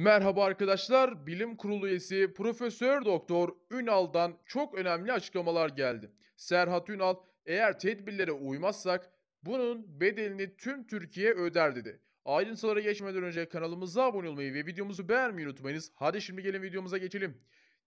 Merhaba arkadaşlar. Bilim Kurulu üyesi Profesör Doktor Ünal'dan çok önemli açıklamalar geldi. Serhat Ünal, "Eğer tedbirlere uymazsak bunun bedelini tüm Türkiye öder." dedi. Ayrıntılara geçmeden önce kanalımıza abone olmayı ve videomuzu beğenmeyi unutmayınız. Hadi şimdi gelin videomuza geçelim.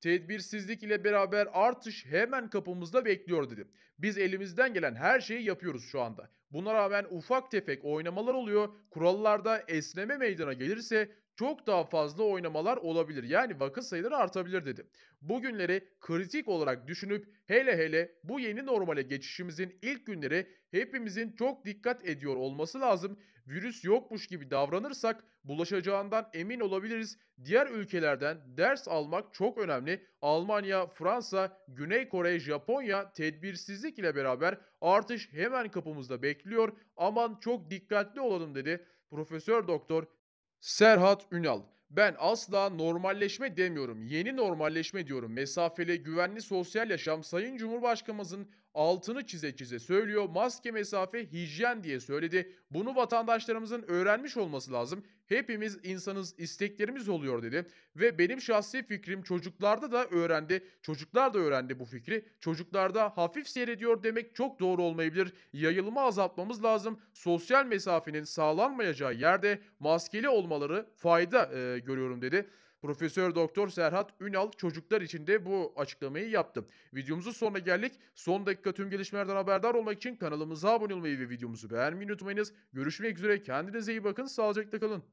Tedbirsizlik ile beraber artış hemen kapımızda bekliyor dedi. Biz elimizden gelen her şeyi yapıyoruz şu anda. Buna rağmen ufak tefek oynamalar oluyor. Kurallarda esneme meydana gelirse çok daha fazla oynamalar olabilir. Yani vaka sayıları artabilir dedi. Bugünleri kritik olarak düşünüp hele hele bu yeni normale geçişimizin ilk günleri hepimizin çok dikkat ediyor olması lazım. Virüs yokmuş gibi davranırsak bulaşacağından emin olabiliriz. Diğer ülkelerden ders almak çok önemli. Almanya, Fransa, Güney Kore, Japonya tedbirsizlik ile beraber Artış hemen kapımızda bekliyor. Aman çok dikkatli olalım dedi Profesör Doktor Serhat Ünal. Ben asla normalleşme demiyorum. Yeni normalleşme diyorum. Mesafeli, güvenli sosyal yaşam Sayın Cumhurbaşkanımızın altını çize çize söylüyor. Maske, mesafe, hijyen diye söyledi. Bunu vatandaşlarımızın öğrenmiş olması lazım. Hepimiz insanız, isteklerimiz oluyor dedi. Ve benim şahsi fikrim çocuklarda da öğrendi. Çocuklar da öğrendi bu fikri. Çocuklarda hafif seyrediyor demek çok doğru olmayabilir. Yayılımı azaltmamız lazım. Sosyal mesafenin sağlanmayacağı yerde maskeli olmaları fayda e, görüyorum dedi. Profesör Doktor Serhat Ünal çocuklar için de bu açıklamayı yaptı. Videomuzun sonuna geldik. Son dakika tüm gelişmelerden haberdar olmak için kanalımıza abone olmayı ve videomuzu beğenmeyi unutmayınız. Görüşmek üzere kendinize iyi bakın sağlıcakla kalın.